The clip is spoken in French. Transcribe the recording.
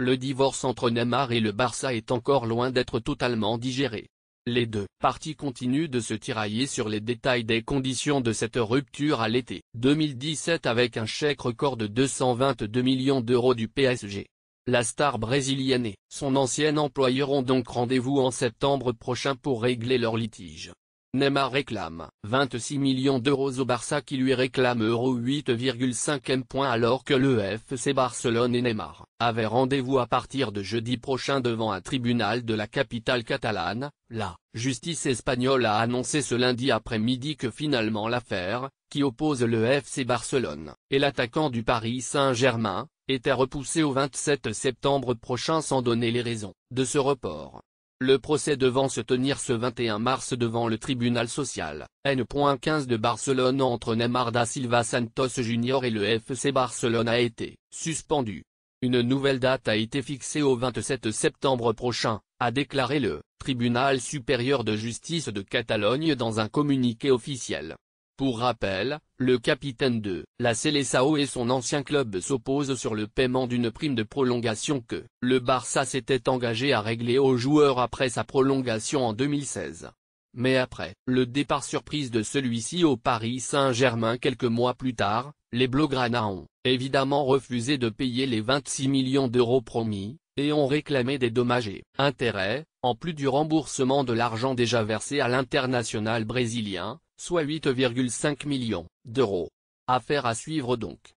Le divorce entre Neymar et le Barça est encore loin d'être totalement digéré. Les deux parties continuent de se tirailler sur les détails des conditions de cette rupture à l'été 2017 avec un chèque record de 222 millions d'euros du PSG. La star brésilienne et son ancien employeur ont donc rendez-vous en septembre prochain pour régler leur litige. Neymar réclame 26 millions d'euros au Barça qui lui réclame euro 8,5 points alors que le FC Barcelone et Neymar avaient rendez-vous à partir de jeudi prochain devant un tribunal de la capitale catalane, la justice espagnole a annoncé ce lundi après-midi que finalement l'affaire, qui oppose le FC Barcelone et l'attaquant du Paris Saint-Germain, était repoussée au 27 septembre prochain sans donner les raisons de ce report. Le procès devant se tenir ce 21 mars devant le tribunal social, N.15 de Barcelone entre Neymar da Silva Santos Jr. et le FC Barcelone a été suspendu. Une nouvelle date a été fixée au 27 septembre prochain, a déclaré le tribunal supérieur de justice de Catalogne dans un communiqué officiel. Pour rappel, le capitaine de la Célessao et son ancien club s'opposent sur le paiement d'une prime de prolongation que le Barça s'était engagé à régler aux joueurs après sa prolongation en 2016. Mais après le départ surprise de celui-ci au Paris Saint-Germain quelques mois plus tard, les Blaugrana ont évidemment refusé de payer les 26 millions d'euros promis, et ont réclamé des dommages et intérêts, en plus du remboursement de l'argent déjà versé à l'international brésilien, soit 8,5 millions d'euros. Affaire à suivre donc.